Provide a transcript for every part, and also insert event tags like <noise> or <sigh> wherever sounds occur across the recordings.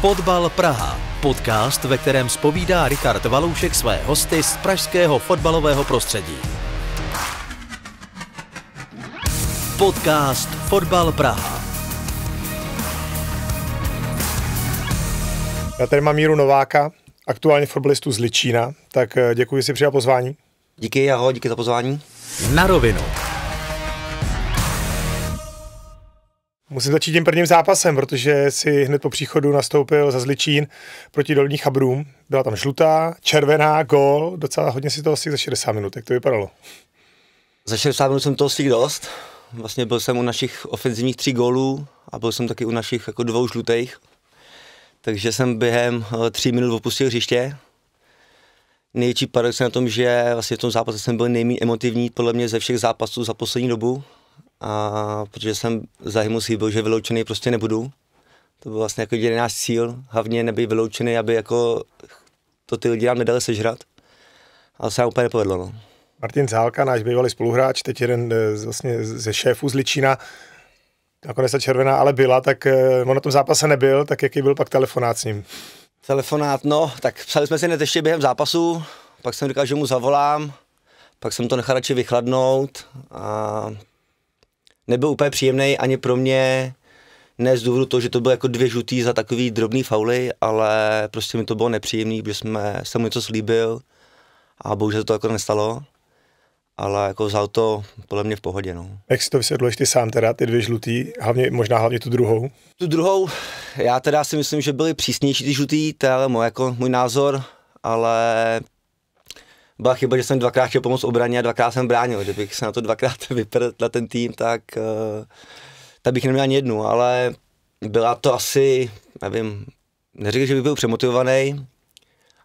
Fotbal Praha. Podcast, ve kterém spovídá Richard Valoušek své hosty z pražského fotbalového prostředí. Podcast Fotbal Praha. Já tady mám Míru Nováka, aktuálně fotbalistu z Ličína, tak eh, děkuji, že jsi přijal pozvání. Díky, ahoj, díky za pozvání. Na rovinu. Musím začít tím prvním zápasem, protože si hned po příchodu nastoupil za Zličín proti Dolní Chabrům. Byla tam žlutá, červená, gol. docela hodně si toho si za 60 minut. Jak to vypadalo? Za 60 minut jsem toho si dost. Vlastně byl jsem u našich ofenzivních tří gólů a byl jsem taky u našich jako dvou žlutých. Takže jsem během eh, tří minut opustil hřiště. Největší paradox je na tom, že vlastně v tom zápase jsem byl nejméně emotivní podle mě ze všech zápasů za poslední dobu, a protože jsem za himu slíbil, že vyloučený prostě nebudu. To byl vlastně jako jediný náš cíl, hlavně nebyl vyloučený, aby jako to ty lidi nám nedali sežrat. Ale se nám úplně nepovedlo. No. Martin Zálka, náš bývalý spoluhráč, teď jeden eh, z, vlastně ze šéfů z Ličína, nakonec ta červená ale byla, tak eh, on na tom zápase nebyl, tak jaký byl pak telefonát s ním? Telefonát, no, tak psali jsme si hned ještě během zápasu, pak jsem říkal, že mu zavolám, pak jsem to nechal radši vychladnout a nebyl úplně příjemný ani pro mě, ne z důvodu toho, že to bylo jako dvě žutý za takový drobný fauly, ale prostě mi to bylo nepříjemný, protože jsme, jsem mu něco slíbil a bohužel to jako nestalo ale jako za to podle mě v pohodě. No. Jak si to vysvětluješ ty sám teda, ty dvě žlutý, hlavně, možná hlavně tu druhou? Tu druhou, já teda si myslím, že byly přísnější ty žlutý, to je ale můj, jako můj názor, ale byla chyba, že jsem dvakrát chtěl pomoct obraně a dvakrát jsem bránil, Kdybych se na to dvakrát <laughs> vyprdl na ten tým, tak, eh, tak bych neměl ani jednu, ale byla to asi, nevím, neříkám, že bych byl přemotivovaný,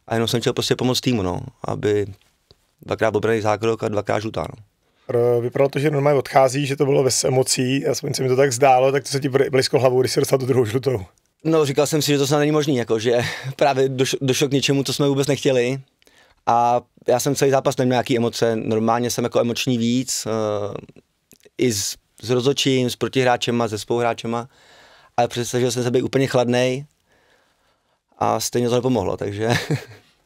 a jenom jsem chtěl prostě pomoct týmu, no, aby dvakrát obraný zákrok a dvakrát žlutá, no. Vypadalo to, že normálně odchází, že to bylo bez emocí, aspoň se mi to tak zdálo, tak to se ti blízko hlavou, když se dostal tu druhou žlutou. No, říkal jsem si, že to snad není možný, jako, že <laughs> právě došlo, došlo k něčemu, co jsme vůbec nechtěli, a já jsem celý zápas neměl nějaký emoce, normálně jsem jako emoční víc, uh, i s, s rozočím, s protihráčema, se spouhráčema, ale představil jsem se být úplně chladný a stejně to nepomohlo, takže... <laughs>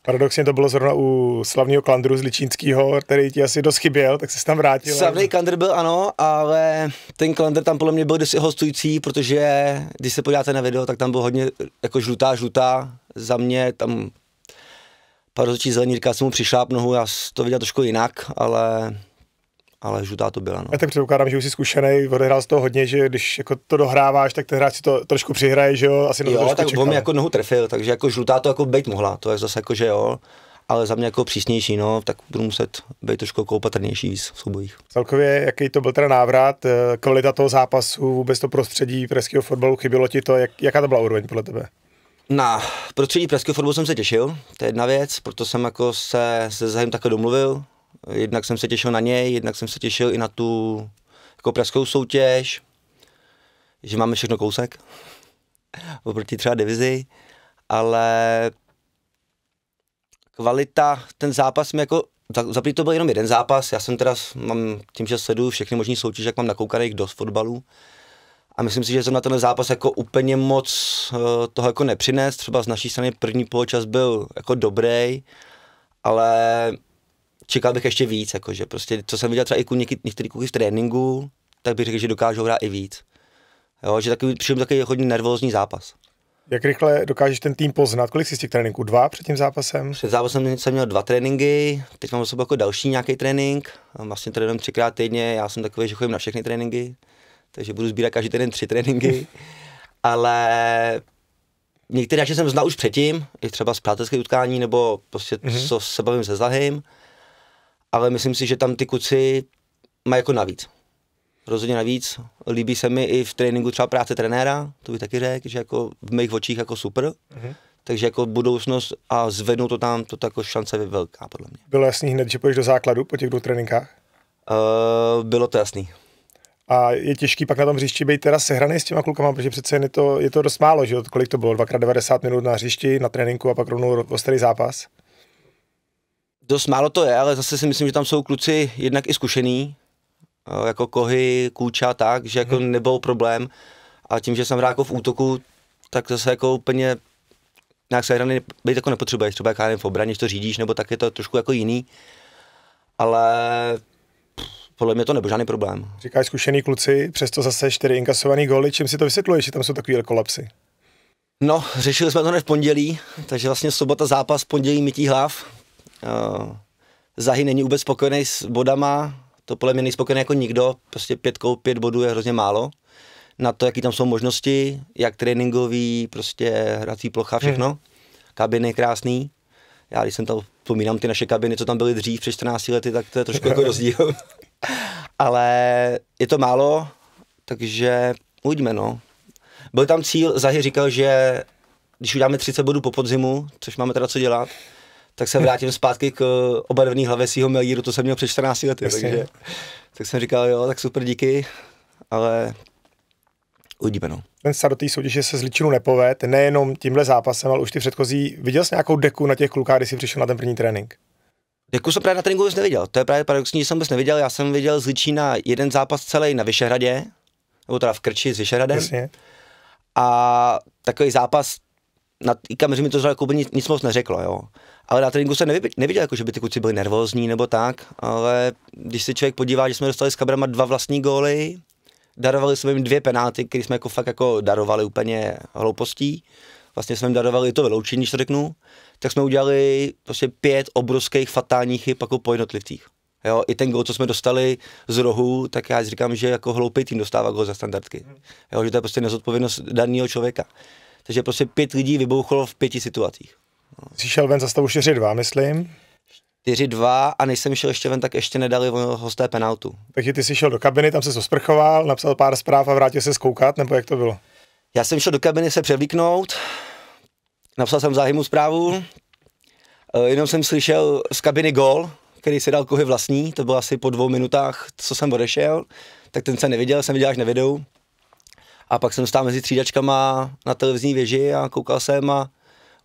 Paradoxně to bylo zrovna u slavného Klandru z Ličínského, který ti asi dost chyběl, tak se tam vrátil. Slavný Klandr byl ano, ale ten Klandr tam podle mě byl dost hostující, protože když se podíváte na video, tak tam byl hodně jako žlutá, žlutá. Za mě tam Pár rozhodčí zelený, říká, jsem mu přišláp nohu, já to viděl trošku jinak, ale ale žlutá to byla. No. Já tak předpokládám, že už jsi zkušený, odehrál z toho hodně, že když jako to dohráváš, tak ten hráč si to trošku přihraje, že jo? Asi na to jo, tak on mi jako nohu trefil, takže jako žlutá to jako být mohla, to je zase jako, že jo ale za mě jako přísnější, no, tak budu muset být trošku jako opatrnější v soubojích. Celkově, jaký to byl teda návrat, eh, kvalita toho zápasu, vůbec to prostředí pražského fotbalu, chybělo ti to, jak, jaká to byla úroveň podle tebe? Na prostředí pražského fotbalu jsem se těšil, to je jedna věc, proto jsem jako se, se zájem takhle domluvil. Jednak jsem se těšil na něj, jednak jsem se těšil i na tu jako pražskou soutěž, že máme všechno kousek <laughs> oproti třeba divizi, ale kvalita, ten zápas mi jako, za to byl jenom jeden zápas, já jsem teda, mám tím, že sleduju všechny možné soutěže, jak mám nakoukaných dost fotbalů, a myslím si, že jsem na ten zápas jako úplně moc eh, toho jako nepřinést. Třeba z naší strany první poločas byl jako dobrý, ale čekal bych ještě víc, jakože prostě, co jsem viděl třeba i ku některý kluky v tréninku, tak bych řekl, že dokážou hrát i víc. Jo, že takový, přijím takový hodně nervózní zápas. Jak rychle dokážeš ten tým poznat? Kolik jsi z těch tréninků? Dva před tím zápasem? Před zápasem jsem měl dva tréninky, teď mám za jako další nějaký trénink. Vlastně trénujeme třikrát týdně, já jsem takový, že chodím na všechny tréninky takže budu sbírat každý den tři tréninky, <laughs> ale některé že jsem znal už předtím, i třeba z přátelské utkání, nebo prostě mm-hmm. co se bavím se Zlahým, ale myslím si, že tam ty kuci mají jako navíc. Rozhodně navíc. Líbí se mi i v tréninku třeba práce trenéra, to bych taky řekl, že jako v mých očích jako super. Mm-hmm. Takže jako budoucnost a zvednu to tam, to jako šance je velká podle mě. Bylo jasný hned, že půjdeš do základu po těch dvou tréninkách? Uh, bylo to jasný a je těžký pak na tom hřišti být teda sehraný s těma klukama, protože přece je to, je to dost málo, že kolik to bylo, dvakrát 90 minut na hřišti, na tréninku a pak rovnou ostrý zápas. Dost málo to je, ale zase si myslím, že tam jsou kluci jednak i zkušený, eh, jako Kohy, Kůča, tak, že jako hmm. nebyl problém. A tím, že jsem hrál jako v útoku, tak zase jako úplně nějak hrany být jako nepotřebuješ, třeba jak v obraně, že to řídíš, nebo tak je to trošku jako jiný. Ale podle mě to nebyl žádný problém. Říkáš zkušený kluci, přesto zase čtyři inkasovaný góly, čím si to vysvětluješ, že tam jsou takové kolapsy? No, řešili jsme to hned v pondělí, takže vlastně sobota zápas, pondělí mytí hlav. Uh, Zahy není vůbec spokojený s bodama, to podle mě nejspokojený jako nikdo, prostě pětkou pět bodů je hrozně málo. Na to, jaký tam jsou možnosti, jak tréninkový, prostě hrací plocha, hmm. všechno. Hmm. Kabiny krásný. Já když jsem tam vzpomínám ty naše kabiny, co tam byly dřív před 14 lety, tak to je trošku jako <laughs> rozdíl. Ale je to málo, takže uvidíme, no. Byl tam cíl, Zahy říkal, že když uděláme 30 bodů po podzimu, což máme teda co dělat, tak se vrátím zpátky k eh, obarvený hlavě svého milíru, to jsem měl před 14 lety, Jasně. takže tak jsem říkal, jo, tak super, díky, ale uvidíme, no. Ten se do té soutěže se z Ličinu nepoved, nejenom tímhle zápasem, ale už ty předchozí, viděl jsi nějakou deku na těch klukách, když jsi přišel na ten první trénink? Jako jsem právě na tréninku vůbec neviděl. To je právě paradoxní, že jsem vůbec neviděl. Já jsem viděl z Líčína jeden zápas celý na Vyšehradě, nebo teda v Krči s Vyšehradem. Jasně. A takový zápas na kameře mi to zrovna jako nic, nic moc neřeklo, jo. Ale na tréninku jsem neviděl, jako, že by ty kluci byli nervózní nebo tak, ale když se člověk podívá, že jsme dostali s kabrama dva vlastní góly, darovali jsme jim dvě penáty, které jsme jako fakt jako darovali úplně hloupostí vlastně jsme jim darovali to vyloučení, když to řeknu, tak jsme udělali prostě pět obrovských fatálních chyb jako po jednotlivcích. Jo, I ten gol, co jsme dostali z rohu, tak já říkám, že jako hloupý tým dostává gol za standardky. Jo, že to je prostě nezodpovědnost daného člověka. Takže prostě pět lidí vybouchlo v pěti situacích. Jsi šel ven za stavu 4-2, myslím. 4-2 a než jsem šel ještě ven, tak ještě nedali hosté penaltu. Takže ty jsi šel do kabiny, tam se osprchoval, napsal pár zpráv a vrátil se zkoukat, nebo jak to bylo? Já jsem šel do kabiny se převlíknout, napsal jsem záhymu zprávu, eh, jenom jsem slyšel z kabiny gol, který si dal kohy vlastní, to bylo asi po dvou minutách, co jsem odešel, tak ten se neviděl, jsem viděl až na videu. A pak jsem stál mezi třídačkama na televizní věži a koukal jsem a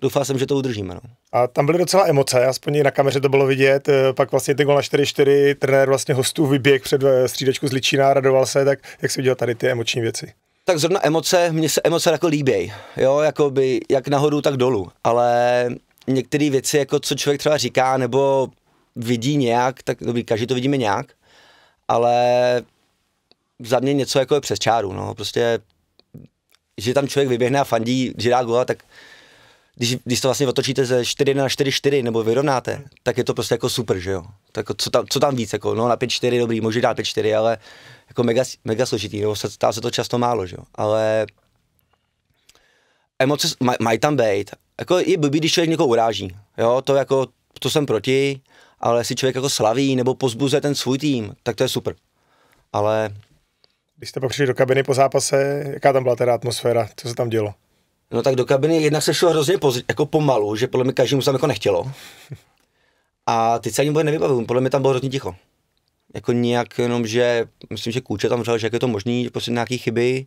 doufal jsem, že to udržíme. No. A tam byly docela emoce, aspoň na kameře to bylo vidět, eh, pak vlastně ten gol na 4-4, trenér vlastně hostů vyběh před eh, střídečku z Ličína, radoval se, tak jak si viděl tady ty emoční věci? tak zrovna emoce, mně se emoce jako líběj, jo, jako by jak nahoru, tak dolů, ale některé věci, jako co člověk třeba říká, nebo vidí nějak, tak dobrý, každý to vidíme nějak, ale za mě něco jako je přes čáru, no, prostě, že tam člověk vyběhne a fandí, že dá gola, tak když, když to vlastně otočíte ze 4 na 4-4 nebo vyrovnáte, tak je to prostě jako super, že jo. Tak jako co tam, co tam víc, jako, no na 5-4 dobrý, může dát 5-4, ale jako mega, mega složitý, nebo se, stává se to často málo, že jo, ale emoce maj, mají tam být, jako je blbý, když člověk někoho uráží, jo, to jako, to jsem proti, ale jestli člověk jako slaví nebo pozbuzuje ten svůj tým, tak to je super, ale... Když jste přišli do kabiny po zápase, jaká tam byla teda atmosféra, co se tam dělo? No tak do kabiny jednak se šlo hrozně poz, jako pomalu, že podle mě každému se tam jako nechtělo. A teď se ani nevybavil, podle mě tam bylo hrozně ticho jako nějak jenom, že myslím, že Kůče tam říkal, že jak je to možný, že prostě nějaký chyby,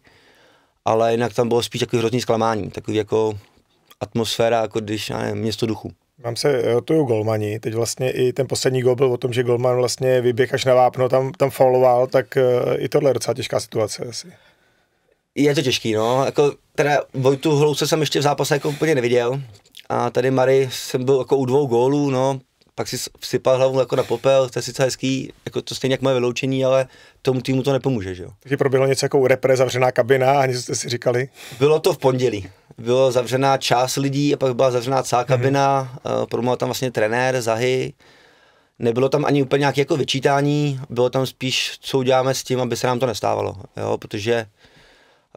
ale jinak tam bylo spíš takový hrozný zklamání, takový jako atmosféra, jako když, já nevím, město duchu. Mám se rotuju eh, golmani, teď vlastně i ten poslední gol byl o tom, že golman vlastně vyběh až na vápno, tam, tam fauloval, tak eh, i tohle je docela těžká situace asi. Je to těžký, no, jako teda Vojtu Hlouce jsem ještě v zápase jako úplně neviděl a tady Mary jsem byl jako u dvou gólů, no, pak si vsypal hlavu jako na popel, to je sice hezký, jako to stejně jak moje vyloučení, ale tomu týmu to nepomůže, že jo. Takže proběhlo něco jako repre, zavřená kabina a něco jste si říkali? Bylo to v pondělí. Bylo zavřená část lidí a pak byla zavřená celá mhm. kabina, mm-hmm. promluvil tam vlastně trenér, zahy, nebylo tam ani úplně nějaké jako vyčítání, bylo tam spíš, co uděláme s tím, aby se nám to nestávalo, jo, protože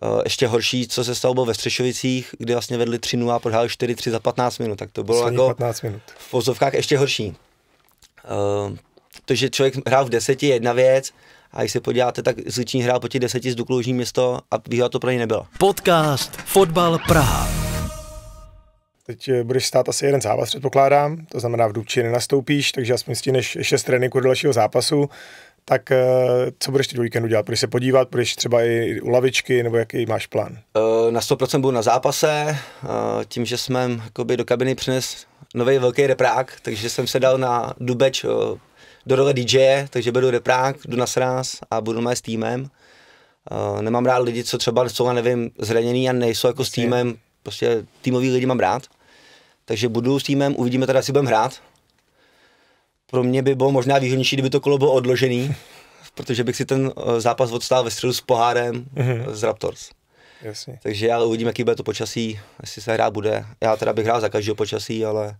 Eh, ještě horší, co se stalo, bylo ve Střešovicích, kde vlastně vedli 3 a prohráli 4-3 za 15 minut, tak to bylo jako 15 minut. v pozovkách ještě horší. Uh, to, že člověk hrál v deseti, jedna věc, a když se podíváte, tak Zličín hrál po těch deseti z Duklužní město a výhoda to pro něj nebyla. Podcast Fotbal Praha. Teď eh, budeš stát asi jeden zápas, předpokládám, to znamená v Dubči nenastoupíš, takže aspoň stihneš šest tréninků do dalšího zápasu tak eh, co budeš ty do víkendu dělat? Budeš se podívat, budeš třeba i u lavičky, nebo jaký máš plán? Eh, na 100% budu na zápase, eh, tím, že jsme mm, do kabiny přines nový velký reprák, takže jsem se dal na dubeč do role DJ, takže budu reprák, jdu na sraz a budu mé s týmem. Nemám rád lidi, co třeba jsou, nevím, zranění a nejsou jako s týmem, prostě týmový lidi mám rád. Takže budu s týmem, uvidíme teda, jestli budeme hrát, pro mě by bylo možná výhodnější, kdyby to kolo bylo odložený, <laughs> protože bych si ten eh, zápas odstál ve středu s pohárem mm-hmm. z Raptors. Jasně. Takže já uvidím, jaký bude to počasí, jestli se hrá bude. Já teda bych hrál za každého počasí, ale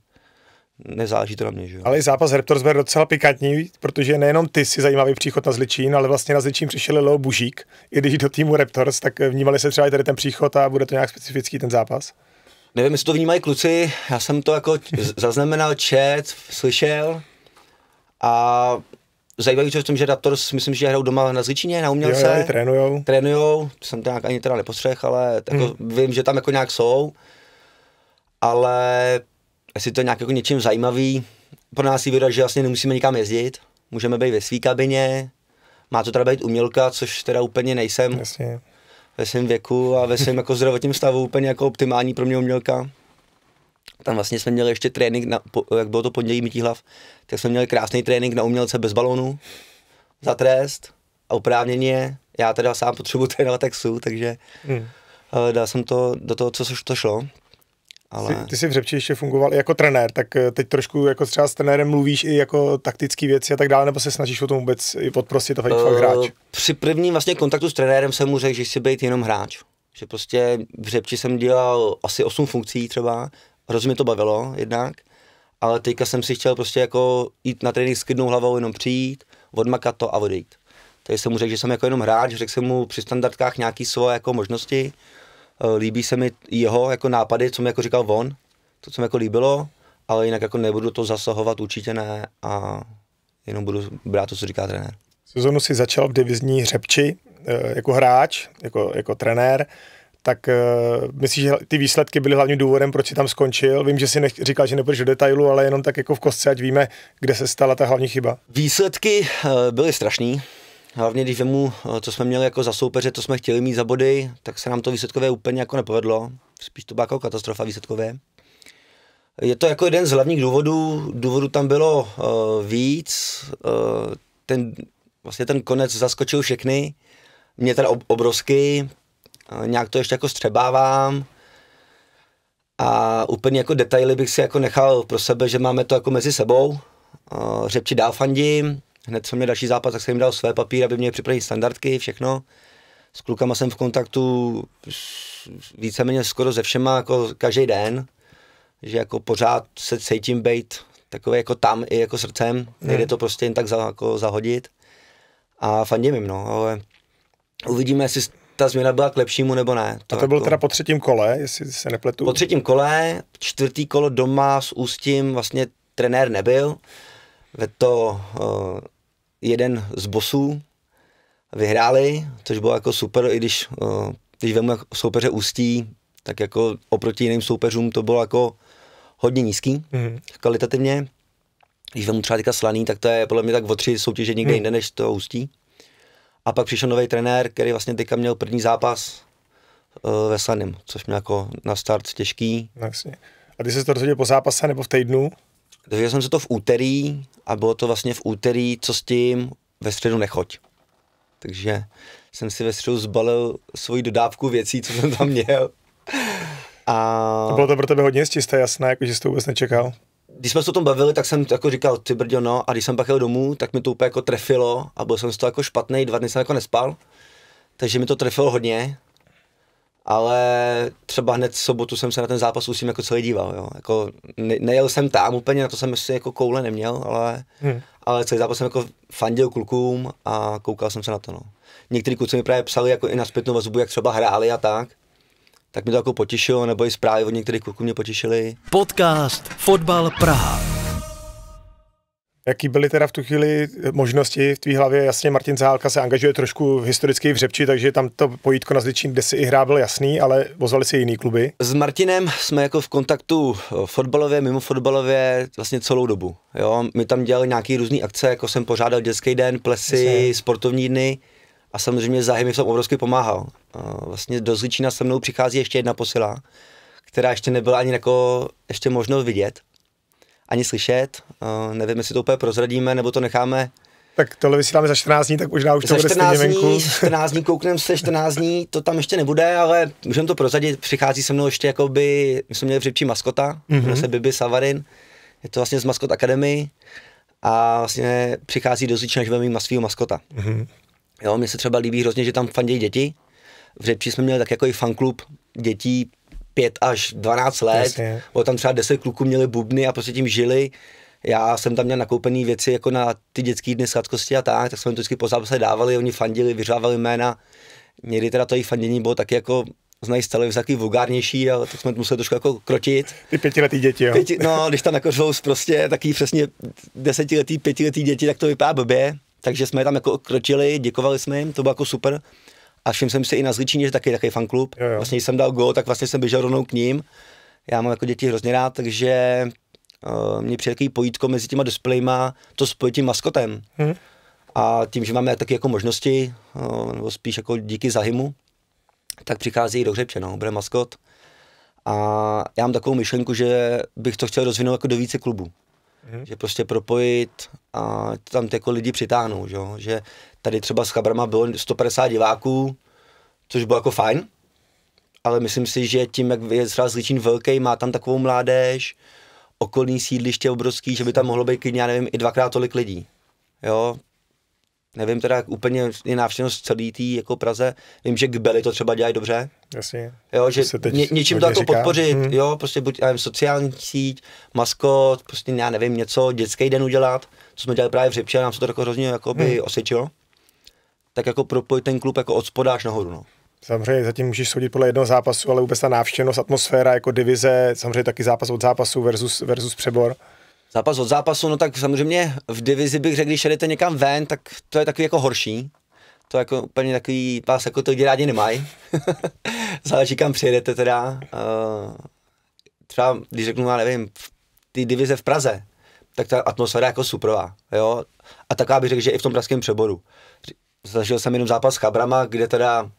nezáleží to na mě. Že Ale i zápas Raptors byl docela pikantní, protože nejenom ty si zajímavý příchod na Zličín, ale vlastně na Zličín přišel Leo Bužík. I když do týmu Raptors, tak eh, vnímali se třeba i tady ten příchod a bude to nějak specifický ten zápas? Nevím, jestli to vnímají kluci, já jsem to jako <laughs> zaznamenal, čet, slyšel, a zajímavý co v tom, že Raptors, myslím, že hrajou doma na Zličině, na Umělce. Jo, jo, trénujou. Trénujou, jsem to nějak ani teda nepostřeh, ale jako hmm. vím, že tam jako nějak jsou. Ale jestli to je nějak jako něčím zajímavý, pro nás je výhoda, že vlastně nemusíme nikam jezdit, můžeme být ve svý kabině, má to teda být umělka, což teda úplně nejsem. Jasně. Ve svém věku a ve svém jako <laughs> zdravotním stavu úplně jako optimální pro mě umělka tam vlastně jsme měli ještě trénink, na, po, jak bylo to pondělí mytí hlav, tak jsme měli krásný trénink na umělce bez balónu za trest a oprávněně. Já teda sám potřebuji trénovat su, takže hmm. Eh, dal jsem to do toho, co to šlo. Ale... Ty, ty jsi v Řepči ještě fungoval jako trenér, tak eh, teď trošku jako třeba s trenérem mluvíš i jako taktické věci a tak dále, nebo se snažíš o tom vůbec i podprostit a fakt, uh, hráč? Při prvním vlastně kontaktu s trenérem jsem mu řekl, že chci být jenom hráč. Že prostě v Řepči jsem dělal asi 8 funkcí třeba hrozně to bavilo jednak, ale teďka jsem si chtěl prostě jako jít na trénink s klidnou hlavou, jenom přijít, odmakat to a odejít. Takže jsem mu řekl, že jsem jako jenom hráč, řekl jsem mu při standardkách nějaký svoje jako možnosti, eh, líbí se mi jeho jako nápady, co mi jako říkal on, to, co mi jako líbilo, ale jinak jako nebudu to zasahovat, určitě ne a jenom budu brát to, co říká trenér. Sezonu si začal v divizní hřebči eh, jako hráč, jako, jako trenér tak uh, eh, myslím, že ty výsledky byly hlavním důvodem, proč si tam skončil. Vím, že si nech, říkal, že nepůjdeš do detailu, ale jenom tak jako v kostce, ať víme, kde se stala ta hlavní chyba. Výsledky uh, byly strašný. Hlavně když vemu, eh, co jsme měli jako za soupeře, to jsme chtěli mít za body, tak se nám to výsledkové úplně jako nepovedlo. Spíš to byla jako katastrofa výsledkové. Je to jako jeden z hlavních důvodů. Důvodů tam bylo uh, víc. Uh, ten, vlastně ten konec zaskočil všechny. Mě teda obrovský. Eh, nějak to ještě jako střebávám a úplně jako detaily bych si jako nechal pro sebe, že máme to jako mezi sebou. Eh, řepči dál fandím, hned co mě další zápas, tak jsem jim dal své papíry, aby mě připravili standardky, všechno. S klukama jsem v kontaktu víceméně skoro ze všema, jako každý den, že jako pořád se cítím být takový jako tam i jako srdcem, hmm. nejde to prostě jen tak za, jako zahodit a fandím jim, no, ale uvidíme, jestli ta změna byla k lepšímu nebo ne. To a to jako... bylo teda po třetím kole, jestli se nepletu? Po třetím kole, čtvrtý kolo doma s Ústím, vlastně trenér nebyl, ve to uh, jeden z bosů vyhráli, což bylo jako super, i když, uh, když vemu jako soupeře Ústí, tak jako oproti jiným soupeřům to bylo jako hodně nízký, mm. kvalitativně. Když vemu třeba teďka slaný, tak to je podle mě tak o tři soutěže někde mm. jinde, než to Ústí. A pak přišel nový trenér, který vlastně teďka měl první zápas uh, ve Slanim, což mě jako na start těžký. Vlastně. A ty jsi to rozhodil po zápase nebo v týdnu? Dozvěděl jsem se to v úterý a bylo to vlastně v úterý, co s tím, ve středu nechoď. Takže jsem si ve středu zbalil svoji dodávku věcí, co jsem tam měl. A... To bylo to pro tebe hodně jistě jasné, jako, že jsi to vůbec nečekal? když jsme se o tom bavili, tak jsem jako říkal, ty brďo, no, a když jsem pak jel domů, tak mi to úplně jako trefilo a byl jsem z toho jako špatný, dva dny jsem jako nespal, takže mi to trefilo hodně, ale třeba hned v sobotu jsem se na ten zápas usím jako celý díval, jo. Jako ne, nejel jsem tam úplně, na to jsem si jako koule neměl, ale, hmm. ale celý zápas jsem jako fandil klukům a koukal jsem se na to, no. Některý kluci mi právě psali jako i na zpětnou vazbu, jak třeba hráli a tak, tak mi to jako potěšilo, nebo i zprávy od některých kluků mě potěšily. Podcast Fotbal Praha. Jaký byly teda v tu chvíli možnosti v tvý hlavě? Jasně, Martin Zálka se angažuje trošku v historické vřepči, takže tam to pojítko na zličím, kde si i hrá, byl jasný, ale vozvali si jiný kluby. S Martinem jsme jako v kontaktu eh, fotbalově, mimo fotbalově vlastně celou dobu. Jo? My tam dělali nějaký různé akce, jako jsem pořádal dětský den, plesy, Jasně. sportovní dny a samozřejmě zájem mi v tom obrovsky pomáhal. A vlastně do Zličína se mnou přichází ještě jedna posila, která ještě nebyla ani jako ještě možno vidět, ani slyšet. A nevím, jestli to úplně prozradíme, nebo to necháme tak tohle vysíláme za 14 dní, tak možná už to bude 14 dní, 14 dní koukneme se, 14 dní, to tam ještě nebude, ale můžeme to prozadit. Přichází se mnou ještě jakoby, my jsme měli vřipčí maskota, mm-hmm. se Bibi Savarin, je to vlastně z Maskot Academy a vlastně přichází do Zlična, že budeme mít svého maskota. Mm-hmm. Jo, mně se třeba líbí hrozně, že tam fandějí děti. V Řepči jsme měli tak jako i fanklub dětí 5 až 12 let. Bylo tam třeba 10 kluků měli bubny a prostě tím žili. Já jsem tam měl nakoupený věci jako na ty dětské dny sladkosti a tak, tak jsme to vždycky po zápase dávali, oni fandili, vyřávali jména. Někdy teda to jejich fandění bylo taky jako znají z televize takový vulgárnější, ale tak jsme museli trošku jako krotit. Ty pětiletý děti, jo? Pěti, no, když tam jako prostě taky přesně desetiletý, pětiletý děti, tak to vypadá blbě takže jsme tam jako kročili, děkovali jsme jim, to bylo jako super. A všiml jsem si i na Zličíně, že taky takový fanklub. Jo, jo. Vlastně, jsem dal gol, tak vlastně jsem běžel rovnou k ním. Já mám jako děti hrozně rád, takže uh, mě přijde takový pojítko mezi těma displejma, to spojit tím maskotem. Hmm. A tím, že máme taky jako možnosti, uh, nebo spíš jako díky Zahimu, tak přichází do hřebče, no, bude maskot. A já mám takovou myšlenku, že bych to chtěl rozvinout jako do více klubů mm-hmm. že prostě propojit a tam ty jako lidi přitáhnou, že? že tady třeba s Chabrama bylo 150 diváků, což bylo jako fajn, ale myslím si, že tím, jak je třeba Zličín velký, má tam takovou mládež, okolní sídliště obrovský, že by tam mohlo být klidně, já nevím, i dvakrát tolik lidí. Jo, Nevím teda jak úplně je návštěvnost celý tý jako Praze. Vím, že Gbeli to třeba dělají dobře. Jasně. Jo, že se ně, něčím to jako říká. podpořit, hmm. jo, prostě buď nevím, sociální síť, maskot, prostě já nevím, něco, dětský den udělat, co jsme dělali právě v Řipče, a nám se to jako hrozně jako by hmm. osvědčilo. Tak jako propojit ten klub jako od spoda až nahoru, no. Samozřejmě zatím můžeš soudit podle jednoho zápasu, ale vůbec ta návštěvnost, atmosféra jako divize, samozřejmě taky zápas od zápasu versus, versus přebor. Zápas od zápasu, no tak samozřejmě v divizi bych řekl, když jedete někam ven, tak to je takový jako horší. To jako úplně takový, vás jako to lidi rádi nemají. <laughs> Záleží kam přijedete teda. Eh, třeba, když řeknu, já nevím, ty divize v Praze, tak ta atmosféra je jako suprová, jo. A taková bych řekl, že i v tom pražském přeboru. Zažil jsem jenom zápas s Chabrama, kde teda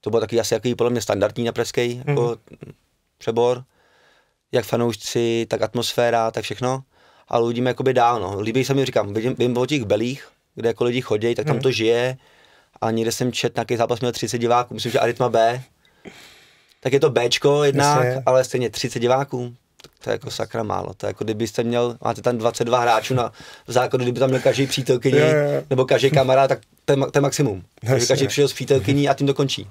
to bylo taky asi jaký podle mě standardní na pražský mm-hmm. Jako přebor jak fanoušci, tak atmosféra, tak všechno. Ale uvidíme jakoby dál, no. Líbí se mi, říkám, vím, o těch belích, kde jako lidi chodí, tak tam hmm. to žije. A někde jsem čet, nějaký zápas měl 30 diváků, myslím, že Aritma B. Tak je to Bčko jednak, je. ale stejně 30 diváků, to je jako sakra málo. To je jako kdybyste měl, máte tam 22 hráčů na základu, kdyby tam měl každý přítelkyni je, je. nebo každý kamarád, tak to je, to je maximum. každý přišel s přítelkyní a tím to končí.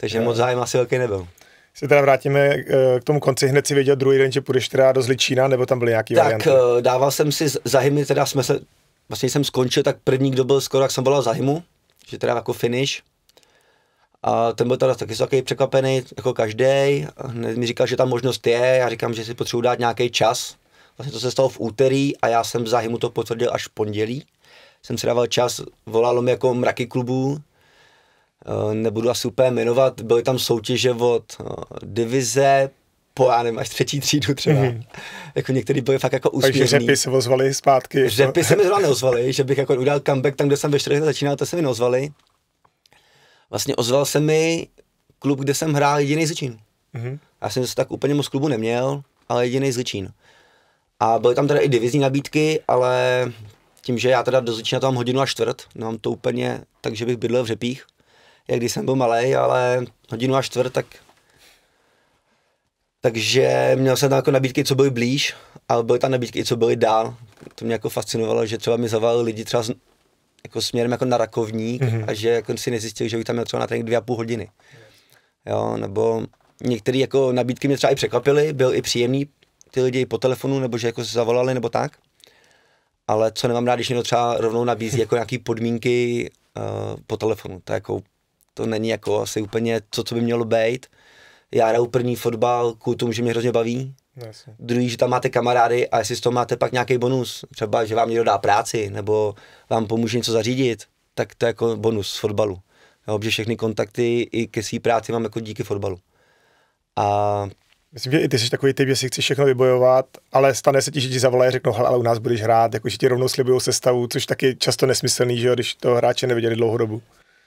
Takže je. moc zájem asi velký nebyl se teda vrátíme eh, k tomu konci, hned si věděl druhý den, že půjdeš teda do Zličína, nebo tam byly nějaký tak, varianty? Tak eh, dával jsem si za hymny, teda jsme se, vlastně jsem skončil, tak první, kdo byl skoro, tak jsem volal za hymu, že teda jako finish. A ten byl teda taky takový překvapený, jako každý. Hned mi říkal, že tam možnost je, já říkám, že si potřebuji dát nějaký čas. Vlastně to se stalo v úterý a já jsem za hymu to potvrdil až v pondělí. Jsem si dával čas, volalo mi jako mraky klubů, Eh, nebudu asi úplně jmenovat, byly tam soutěže od eh, divize po, já nevím, až třetí třídu třeba. Mm-hmm. Jako některý byl fakt jako úspěšní. Takže řepy se ozvali zpátky. Řepy se mi zrovna neozvali, že bych jako udělal comeback tam, kde jsem ve čtyřech začínal, to se mi neozvali. Vlastně ozval se mi klub, kde jsem hrál jediný zličín. Mm-hmm. Já jsem se tak úplně moc klubu neměl, ale jediný zličín. A byly tam teda i divizní nabídky, ale tím, že já teda do Zličína tam hodinu a čtvrt, nemám to úplně, takže bych bydlel v Řepích, jak když jsem byl malý, ale hodinu a čtvrt, tak takže měl jsem tam jako nabídky, co byly blíž, ale byly tam nabídky, co byly dál. To mě jako fascinovalo, že třeba mi zavali lidi třeba z, jako směrem jako na rakovník mm-hmm. a že jako si nezjistil, že bych tam měl třeba na trénink dvě a půl hodiny. Jo, nebo některé jako nabídky mě třeba i překvapily, byl i příjemný ty lidi i po telefonu, nebo že jako se zavolali nebo tak. Ale co nemám rád, když někdo třeba rovnou nabízí jako nějaký podmínky uh, po telefonu, to je jako to není jako asi úplně to, co by mělo být. Já hraju první fotbal kvůli tomu, že mě hrozně baví. Jasně. Druhý, že tam máte kamarády a jestli z toho máte pak nějaký bonus, třeba že vám někdo dá práci nebo vám pomůže něco zařídit, tak to je jako bonus z fotbalu. Jo, že všechny kontakty i ke své práci mám jako díky fotbalu. A Myslím, že i ty jsi takový typ, že si chceš všechno vybojovat, ale stane se ti, že ti zavolají řeknou, ale u nás budeš hrát, jako že ti rovnou slibují sestavu, což taky často nesmyslný, že jo, když to hráče neviděli dlouhou dobu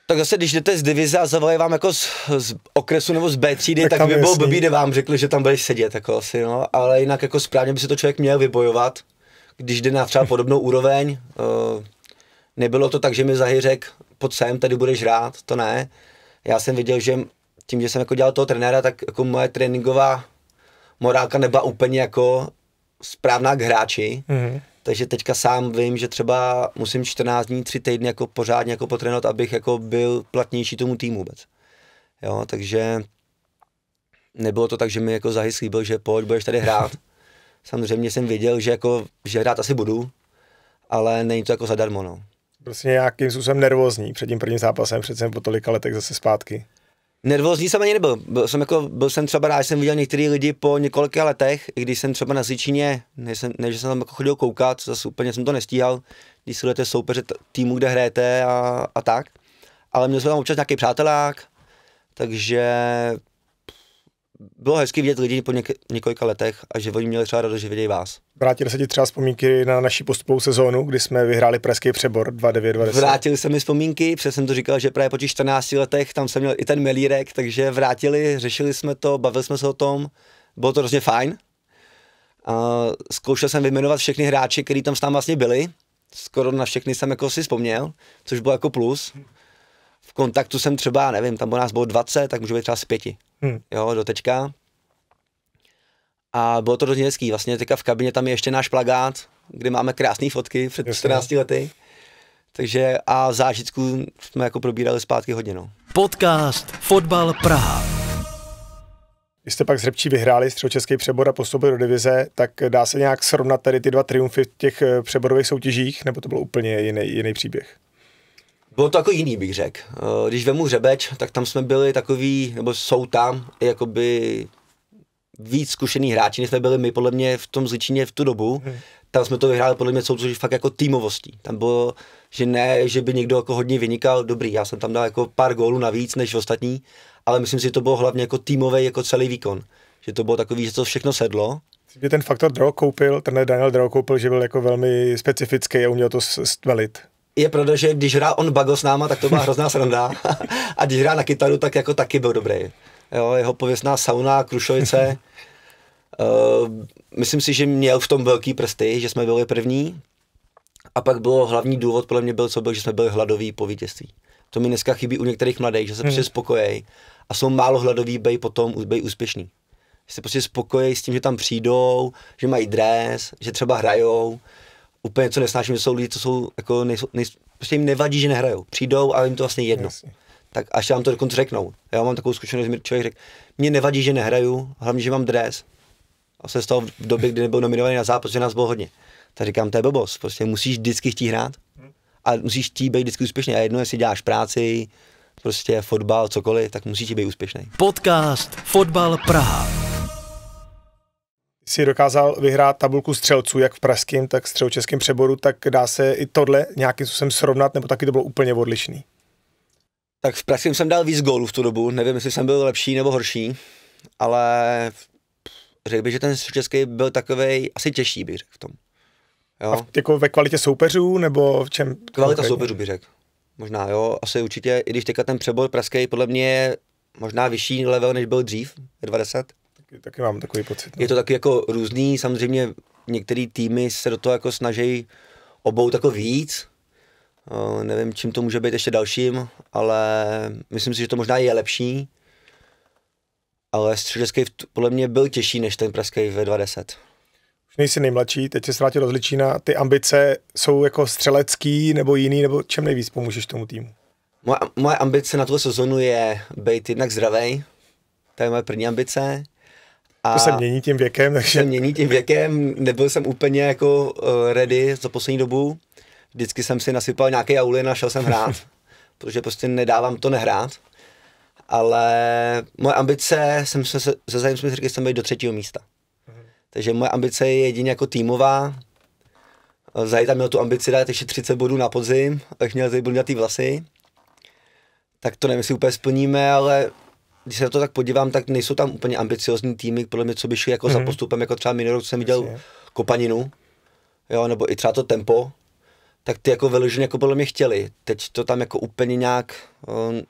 tak zase, když jdete z divize a zavolají vám jako z, z okresu nebo z B třídy, tak, tak by bylo blbý, kde vám řekli, že tam budeš sedět, jako asi, no. Ale jinak jako správně by se to člověk měl vybojovat, když jde na třeba <laughs> podobnou úroveň. Uh, nebylo to tak, že mi Zahy řekl, pod sem, tady budeš rád, to ne. Já jsem viděl, že tím, že jsem jako dělal toho trenéra, tak jako moje tréninková morálka nebyla úplně jako správná k hráči. Mm-hmm takže teďka sám vím, že třeba musím 14 dní, 3 týdny jako pořádně jako potrénovat, abych jako byl platnější tomu týmu vůbec. Jo, takže nebylo to tak, že mi jako Zahy slíbil, že pojď, budeš tady hrát. <laughs> Samozřejmě jsem věděl, že jako, že hrát asi budu, ale není to jako zadarmo, no. Prostě nějakým způsobem nervózní před tím prvním zápasem, přece po tolika letech zase zpátky. Nervózní jsem ani nebyl. Byl jsem, jako, byl jsem třeba rád, že jsem viděl některý lidi po několika letech, i když jsem třeba na Zličíně, než jsem, než jsem tam jako chodil koukat, zase úplně jsem to nestíhal, když sledujete soupeře týmu, kde hrajete a, a tak. Ale měl jsem tam občas nějaký přátelák, takže bylo hezky vidět lidi po něk- několika letech a že oni měli třeba radost, že vidějí vás. Vrátili se ti třeba vzpomínky na naší postupovou sezónu, kdy jsme vyhráli Pražský přebor 2-9-20? Vrátili se mi vzpomínky, přesně jsem to říkal, že právě po těch 14 letech tam jsem měl i ten melírek, takže vrátili, řešili jsme to, bavili jsme se o tom, bylo to hrozně fajn. A zkoušel jsem vyjmenovat všechny hráče, kteří tam s námi vlastně byli, skoro na všechny jsem jako si vzpomněl, což bylo jako plus v kontaktu jsem třeba, nevím, tam u nás bylo 20, tak můžu být třeba z pěti, hmm. jo, do teďka. A bylo to dost hezký, vlastně teďka v kabině tam je ještě náš plagát, kde máme krásné fotky před Jasně. 14 lety. Takže a zážitku jsme jako probírali zpátky hodně, no. Podcast Fotbal Praha. Vy jste pak z Hřebčí vyhráli středočeský přebor a postupili do divize, tak dá se nějak srovnat tady ty dva triumfy v těch eh, přeborových soutěžích, nebo to byl úplně jiný, jiný příběh? Bylo to jako jiný, bych řekl. Eh, když vemu Řebeč, tak tam jsme byli takový, nebo jsou tam, jakoby víc zkušený hráči, než jsme byli my podle mě v tom zličině v tu dobu. Hmm. Tam jsme to vyhráli podle mě soutěž fakt jako týmovostí. Tam bylo, že ne, že by někdo jako hodně vynikal, dobrý, já jsem tam dal jako pár gólů navíc než ostatní, ale myslím si, že to bylo hlavně jako týmový jako celý výkon. Že to bylo takový, že to všechno sedlo že ten faktor Draw koupil, ten Daniel Draw koupil, že byl jako velmi specifický a uměl to stvelit je pravda, že když hrál on bago s náma, tak to byla hrozná sranda. a když hrál na kytaru, tak jako taky byl dobrý. Jo, jeho pověstná sauna, Krušovice. uh, <laughs> myslím si, že měl v tom velký prsty, že jsme byli první. A pak bylo hlavní důvod, podle mě byl, co byl, že jsme byli hladoví po vítězství. To mi dneska chybí u některých mladých, že se hmm. prostě spokojí a jsou málo hladoví, bej potom, bej úspěšní. Že se prostě spokojí s tím, že tam přijdou, že mají dres, že třeba hrajou, úplně co nesnáším, že jsou lidi, co jsou jako, nejsou, nejsou, prostě jim nevadí, že nehrajou. Přijdou a jim to vlastně jedno. Jasně. Tak až vám to dokonce řeknou. Já mám takovou zkušenost, že mi člověk řekl, mě nevadí, že nehraju, hlavně, že mám dres. A se z toho v době, kdy nebyl nominovaný na zápas, že nás bylo hodně. Tak říkám, to je blbost, prostě musíš vždycky chtít hrát a musíš chtít být vždycky úspěšný. A jedno, jestli děláš práci, prostě fotbal, cokoliv, tak musíš být úspěšný. Podcast Fotbal Praha si dokázal vyhrát tabulku střelců, jak v pražském, tak v středočeském přeboru, tak dá se i tohle nějakým způsobem srovnat, nebo taky to bylo úplně odlišný? Tak v pražském jsem dal víc gólů v tu dobu, nevím, jestli jsem byl lepší nebo horší, ale řekl bych, že ten český byl takový asi těžší, bych řekl v tom. Jo. A v, jako ve kvalitě soupeřů, nebo v čem? Kvalita konkrétně? soupeřů bych řekl. Možná jo, asi určitě, i když teďka ten přebor pražský podle mě je možná vyšší level, než byl dřív, 20. Taky, taky mám takový pocit. No. Je to taky jako různý, samozřejmě některé týmy se do toho jako snaží obou jako víc, eh, nevím, čím to může být ještě dalším, ale myslím si, že to možná je lepší. Ale středoský podle mě byl těžší než ten pražský ve 20. Už nejsi nejmladší, teď se ztratil rozličí na ty ambice, jsou jako střelecký nebo jiný, nebo čem nejvíc pomůžeš tomu týmu? Moje, moje ambice na tuhle sezonu je být jednak zdravý, to je moje první ambice. A to se mění tím věkem, takže... Se mění tím věkem, nebyl jsem úplně jako eh, ready za poslední dobu. Vždycky jsem si nasypal nějaký aulin a šel jsem hrát, <laughs> protože prostě nedávám to nehrát. Ale moje ambice, jsem se, se zájem jsme říkali, jsem byl do třetího místa. Mhm. Takže moje ambice je jedině jako týmová. Zajita měl tu ambici dát ještě 30 bodů na podzim, tak měl tady blňatý vlasy. Tak to nevím, jestli úplně splníme, ale když se to tak podívám, tak nejsou tam úplně ambiciozní týmy, podle mě, co by šli jako mm-hmm. za mhm. postupem, jako třeba minulý rok jsem viděl Jasně. Kopaninu, jo, nebo i třeba to tempo, tak ty jako vyloženě jako podle mě chtěli. Teď to tam jako úplně nějak, um,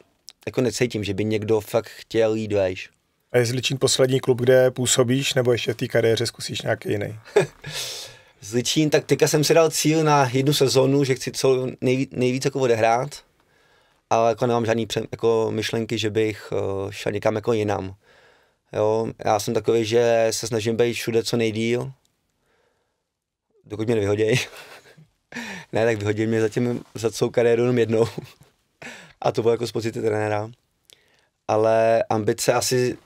jako necítím, že by někdo fakt chtěl jít vejš. A je Zličín poslední klub, kde působíš, nebo ještě v té kariéře zkusíš nějaký jiný? <laughs> Zličín, tak teďka jsem si dal cíl na jednu sezonu, že chci co nejvíc, nejvíc jako odehrát ale jako nemám žádný pře- jako myšlenky, že bych uh, šel někam jako jinam. Jo, já jsem takový, že se snažím být všude co nejdíl, dokud mě nevyhoděj. <laughs> ne, tak vyhodí mě zatím za celou kariéru jenom jednou. <laughs> a to bylo jako z pocity trenéra. Ale ambice asi,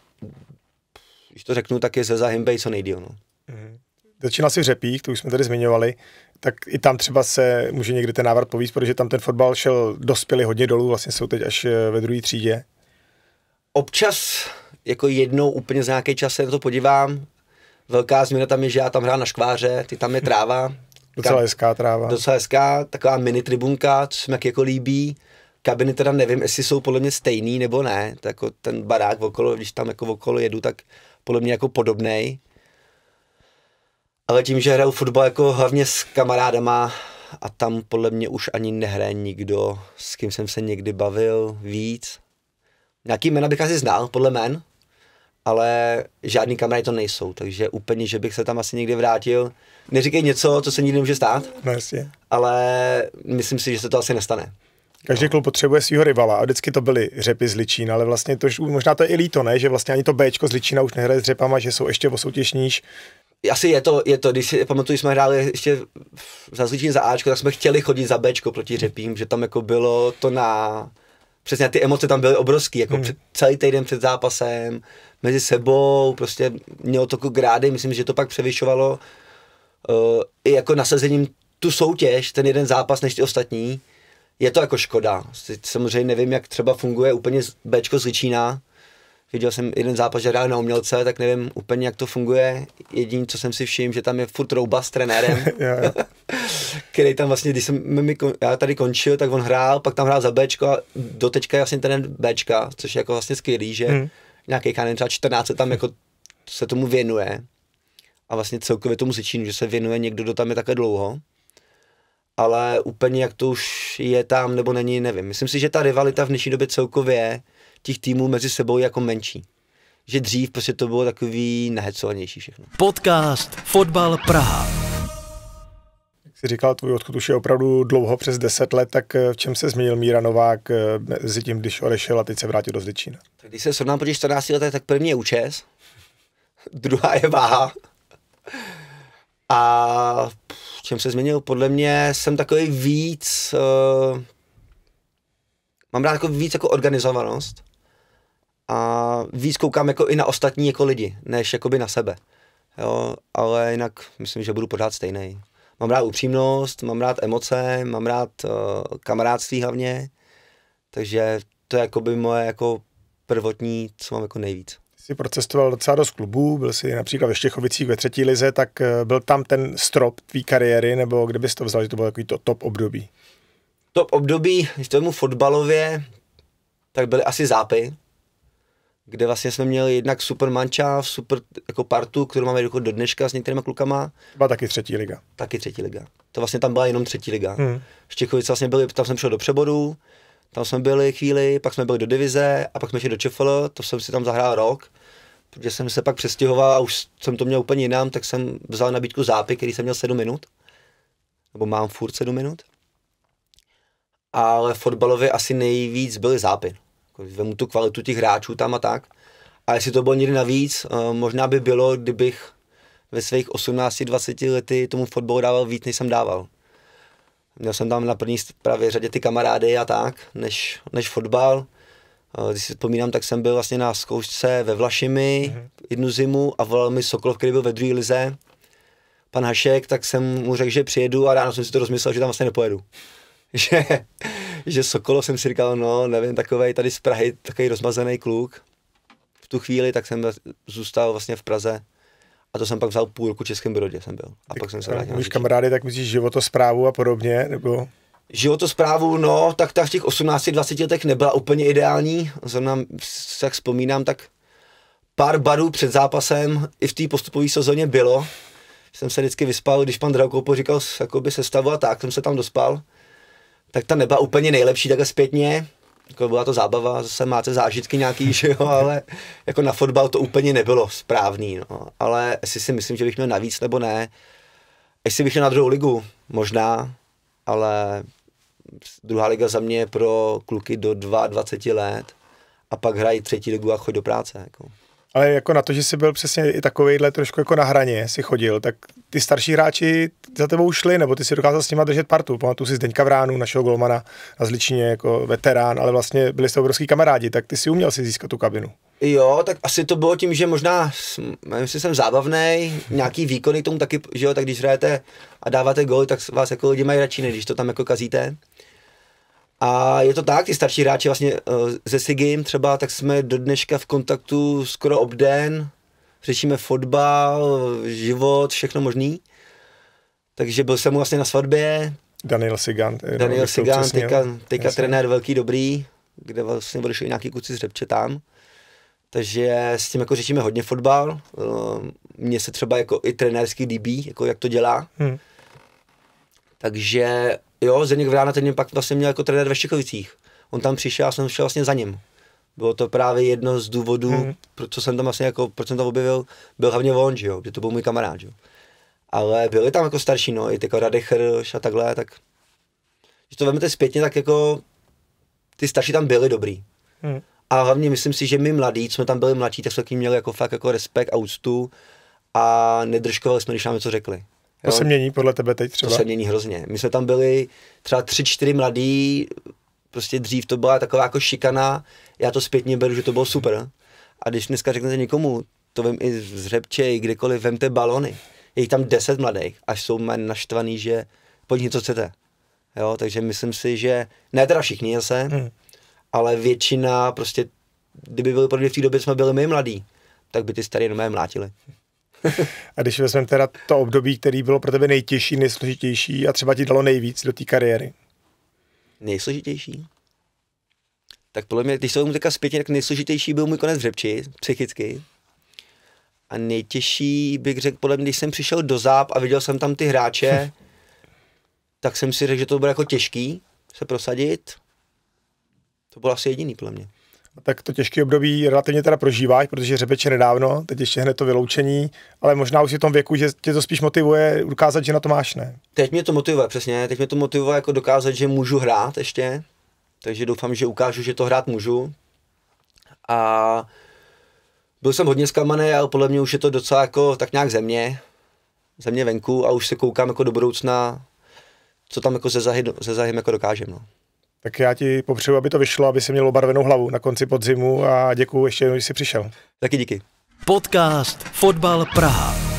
když to řeknu, tak je se za co nejdíl. No. Mm. Začínal si v Řepích, to už jsme tady zmiňovali tak i tam třeba se může někdy ten návrat povíst, protože tam ten fotbal šel dospělý hodně dolů, vlastně jsou teď až eh, ve druhé třídě. Občas, jako jednou úplně za nějaký čas se na to podívám, velká změna tam je, že já tam hrám na škváře, ty tam je tráva. <laughs> docela hezká tráva. Docela hezká, taková mini tribunka, co se mi jako líbí. Kabiny teda nevím, jestli jsou podle mě stejný nebo ne, tak jako ten barák okolo, když tam jako okolo jedu, tak podle mě jako podobnej ale tím, že hraju fotbal jako hlavně s kamarádama a tam podle mě už ani nehraje nikdo, s kým jsem se někdy bavil víc. Nějaký jména bych asi znal, podle jmen, ale žádný kamarádi to nejsou, takže úplně, že bych se tam asi někdy vrátil. Neříkej něco, co se nikdy nemůže stát, no, jasně. ale myslím si, že se to asi nestane. Každý no. klub potřebuje svého rivala a vždycky to byly řepy z Ličína, ale vlastně to, možná to je i líto, ne? že vlastně ani to Bčko z Ličína už nehraje s řepama, že jsou ještě o níž, asi je to, je to, když si pamatuju, jsme hráli ještě za Zlíčín za Ačko, tak jsme chtěli chodit za Bčko proti Řepím, že tam jako bylo to na, přesně ty emoce tam byly obrovský, jako hmm. před, celý týden před zápasem, mezi sebou, prostě mělo to jako grády, myslím, že to pak převyšovalo uh, i jako nasazením tu soutěž, ten jeden zápas než ty ostatní, je to jako škoda. Samozřejmě nevím, jak třeba funguje úplně Bčko z Ličína, viděl jsem jeden zápas, že hrál na umělce, tak nevím úplně, jak to funguje. Jediné, co jsem si všiml, že tam je furt rouba s trenérem, <laughs> <laughs> který tam vlastně, když jsem mi, já tady končil, tak on hrál, pak tam hrál za Bčko a do teďka je vlastně ten Bčka, což je jako vlastně skvělý, že hmm. nějaký kanin třeba 14 tam jako se tomu věnuje a vlastně celkově tomu zečínu, že se věnuje někdo, kdo tam je také dlouho. Ale úplně jak to už je tam nebo není, nevím. Myslím si, že ta rivalita v dnešní době celkově těch týmů mezi sebou jako menší. Že dřív prostě to bylo takový nehecovanější všechno. Podcast Fotbal Praha. Jak jsi říkal, tvůj odchod už je opravdu dlouho, přes 10 let, tak eh, v čem se změnil Míra Novák eh, mezi tím, když odešel a teď se vrátil do Zličína? Tak když se srovnám po těch 14 letech, tak první je účes, <laughs> druhá je váha. A v čem se změnil? Podle mě jsem takový víc, uh, mám rád jako víc jako organizovanost a víc koukám jako i na ostatní jako lidi, než jakoby na sebe. Jo, ale jinak myslím, že budu pořád stejný. Mám rád upřímnost, mám rád emoce, mám rád uh, kamarádství hlavně, takže to je jakoby moje jako prvotní, co mám jako nejvíc jsi procestoval docela dost klubů, byl jsi například ve Štěchovicích ve třetí lize, tak eh, byl tam ten strop tvý kariéry, nebo kde bys to vzal, že to bylo takový to top období? Top období, když to fotbalově, tak byly asi zápy, kde vlastně jsme měli jednak super manča, super jako partu, kterou máme jako do dneška s některými klukama. Byla taky třetí liga. Taky třetí liga. To vlastně tam byla jenom třetí liga. Hmm. Štěchovice vlastně byli, tam jsem přišel do přebodu, tam jsme byli chvíli, pak jsme byli do divize a pak jsme šli do ČFL, to jsem si tam zahrál rok, protože jsem se pak přestěhoval a už jsem to měl úplně jinam, tak jsem vzal nabídku zápy, který jsem měl 7 minut, nebo mám furt 7 minut. Ale fotbalově asi nejvíc byly zápy. Jako, vemu tu kvalitu těch hráčů tam a tak. A jestli to bylo někdy navíc, eh, možná by bylo, kdybych ve svých 18-20 lety tomu fotbalu dával víc, než jsem dával. Měl jsem tam na první právě řadě ty kamarády a tak, než, než fotbal. Eh, když si vzpomínám, tak jsem byl vlastně na zkoušce ve Vlašimi mm-hmm. jednu zimu a volal mi Sokolov, který byl ve druhé lize. Pan Hašek, tak jsem mu řekl, že přijedu a ráno jsem si to rozmyslel, že tam vlastně nepojedu. <laughs> že, že Sokolo jsem si říkal, no nevím, takový tady z Prahy, takový rozmazený kluk. V tu chvíli tak jsem zůstal vlastně v Praze a to jsem pak vzal půlku Českém Brodě jsem byl. A tak, pak jsem se vrátil. Když kamarády, tak myslíš životosprávu a podobně, nebo? Životosprávu, no, tak ta v těch 18-20 letech nebyla úplně ideální. Zrovna, jak vzpomínám, tak pár barů před zápasem i v té postupové sezóně bylo. Jsem se vždycky vyspal, když pan Draukoupo říkal jakoby stavu a tak, jsem se tam dospal tak ta neba úplně nejlepší takhle zpětně. Jako byla to zábava, zase máte zážitky nějaký, že jo, ale jako na fotbal to úplně nebylo správný, no. Ale jestli si myslím, že bych měl navíc nebo ne, jestli bych měl na druhou ligu, možná, ale druhá liga za mě je pro kluky do 22 let a pak hrají třetí ligu a chodí do práce. Jako. Ale jako na to, že jsi byl přesně i takovejhle trošku jako na hraně, si chodil, tak ty starší hráči za tebou šli, nebo ty si dokázal s nima držet partu. Pamatuju si Zdeňka Vránu, našeho golmana a zličně jako veterán, ale vlastně byli jste obrovský kamarádi, tak ty si uměl si získat tu kabinu. Jo, tak asi to bylo tím, že možná, nevím, jestli jsem zábavný, nějaký výkony k tomu taky, že jo, tak když hrajete a dáváte goly, tak vás jako lidi mají radši, než když to tam jako kazíte. A je to tak, ty starší hráči vlastně eh, ze Sigim třeba, tak jsme do dneška v kontaktu skoro obden, řešíme fotbal, život, všechno možný. Takže byl jsem mu vlastně na svatbě. Daniel Sigan. Daniel Sigan, teďka, teďka trenér velký dobrý, kde vlastně odešli nějaký kuci z Řepče tam. Takže s tím jako řešíme hodně fotbal. Eh, mně se třeba jako i trenérský líbí, jako jak to dělá. Hmm. Takže Jo, Zdeněk Vrána ten mě pak vlastně měl jako trenér ve Štěchovicích. On tam přišel a jsem šel vlastně za ním. Bylo to právě jedno z důvodů, hmm. proč jsem tam vlastně jako, proč jsem tam objevil, byl hlavně on, že jo, že to byl můj kamarád, že jo. Ale byli tam jako starší, no, i jako Radek a takhle, tak když to vezmete zpětně, tak jako ty starší tam byli dobrý. Hmm. A hlavně myslím si, že my mladí, jsme tam byli mladší, tak jsme k měli jako fakt jako respekt a úctu a nedržkovali jsme, když nám něco řekli. To jo? se mění podle tebe teď třeba? To se mění hrozně. My jsme tam byli třeba tři, čtyři mladí, prostě dřív to byla taková jako šikana, já to zpětně beru, že to bylo super. A když dneska řeknete někomu, to vím i z Řepče, i kdekoliv, vemte balony. Je jich tam deset mladých, až jsou naštvaný, že pojď něco chcete. Jo, takže myslím si, že ne teda všichni zase, hmm. ale většina prostě, kdyby byly pro v té době jsme byli my mladí, tak by ty staré jenom mlátili. <laughs> a když vezmeme teda to období, který bylo pro tebe nejtěžší, nejsložitější a třeba ti dalo nejvíc do té kariéry? Nejsložitější? Tak podle mě, když se mu teďka zpětně, tak nejsložitější byl můj konec v řepči, psychicky. A nejtěžší bych řekl, podle mě, když jsem přišel do záp a viděl jsem tam ty hráče, <laughs> tak jsem si řekl, že to bude jako těžký se prosadit. To bylo asi jediný, podle mě tak to těžké období relativně teda prožíváš, protože řebeče nedávno, teď ještě hned to vyloučení, ale možná už v tom věku, že tě to spíš motivuje ukázat, že na to máš, ne? Teď mě to motivuje, přesně, teď mě to motivuje jako dokázat, že můžu hrát ještě, takže doufám, že ukážu, že to hrát můžu. A byl jsem hodně zklamaný, ale podle mě už je to docela jako tak nějak země, země venku a už se koukám jako do budoucna, co tam jako ze zahy, ze zahy jako dokážem. No. Tak já ti popřeju, aby to vyšlo, aby si měl obarvenou hlavu na konci podzimu a děkuji ještě jednou, že jsi přišel. Taky díky. Podcast Fotbal Praha.